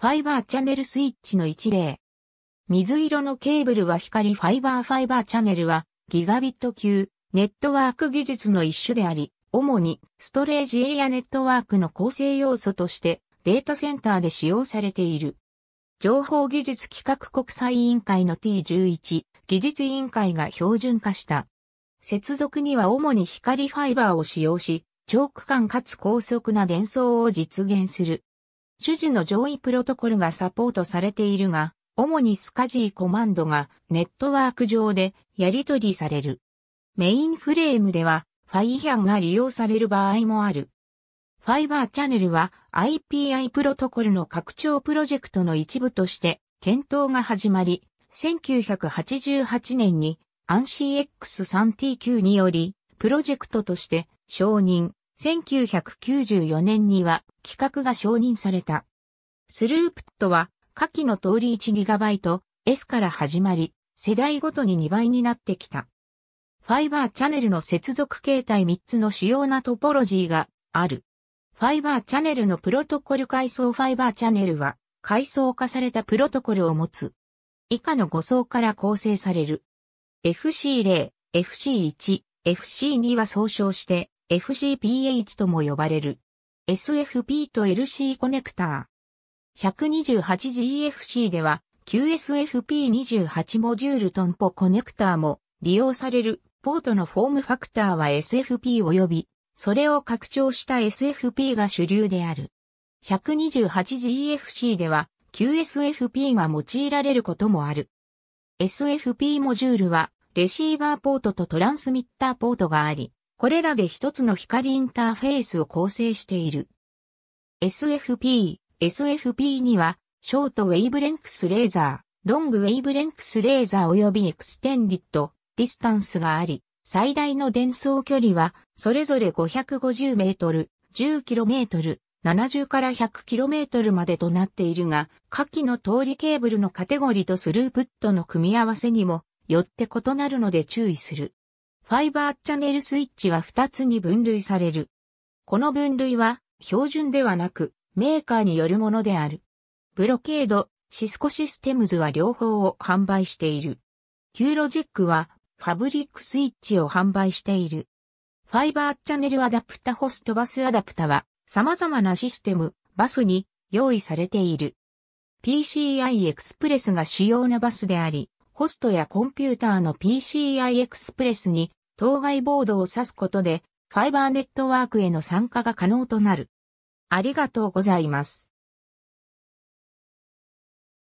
ファイバーチャネルスイッチの一例。水色のケーブルは光ファイバーファイバーチャネルはギガビット級ネットワーク技術の一種であり、主にストレージエリアネットワークの構成要素としてデータセンターで使用されている。情報技術企画国際委員会の T11 技術委員会が標準化した。接続には主に光ファイバーを使用し、長区間かつ高速な伝送を実現する。主事の上位プロトコルがサポートされているが、主にスカジーコマンドがネットワーク上でやり取りされる。メインフレームでは、ファイヤンが利用される場合もある。ファイバーチャンネルは IPI プロトコルの拡張プロジェクトの一部として検討が始まり、1988年に a n c X3TQ によりプロジェクトとして承認、1994年には規格が承認された。スループットは下記の通り 1GB S から始まり、世代ごとに2倍になってきた。ファイバーチャネルの接続形態3つの主要なトポロジーがある。ファイバーチャネルのプロトコル階層ファイバーチャネルは階層化されたプロトコルを持つ。以下の5層から構成される。FC0、FC1、FC2 は総称して FCPH とも呼ばれる。SFP と LC コネクター。128GFC では QSFP28 モジュールトンポコネクターも利用されるポートのフォームファクターは SFP 及び、それを拡張した SFP が主流である。128GFC では QSFP が用いられることもある。SFP モジュールはレシーバーポートとトランスミッターポートがあり、これらで一つの光インターフェースを構成している。SFP、SFP には、ショートウェイブレンクスレーザー、ロングウェイブレンクスレーザー及びエクステンディット、ディスタンスがあり、最大の伝送距離は、それぞれ550メートル、10キロメートル、70から100キロメートルまでとなっているが、下記の通りケーブルのカテゴリーとスループットの組み合わせにも、よって異なるので注意する。ファイバーチャネルスイッチは2つに分類される。この分類は標準ではなくメーカーによるものである。ブロケード、シスコシステムズは両方を販売している。キューロジックはファブリックスイッチを販売している。ファイバーチャネルアダプタホストバスアダプタは様々なシステム、バスに用意されている。PCI エクスプレスが主要なバスであり、ホストやコンピューターの PCI エクスプレスに当該ボードを指すことで、ファイバーネットワークへの参加が可能となる。ありがとうございます。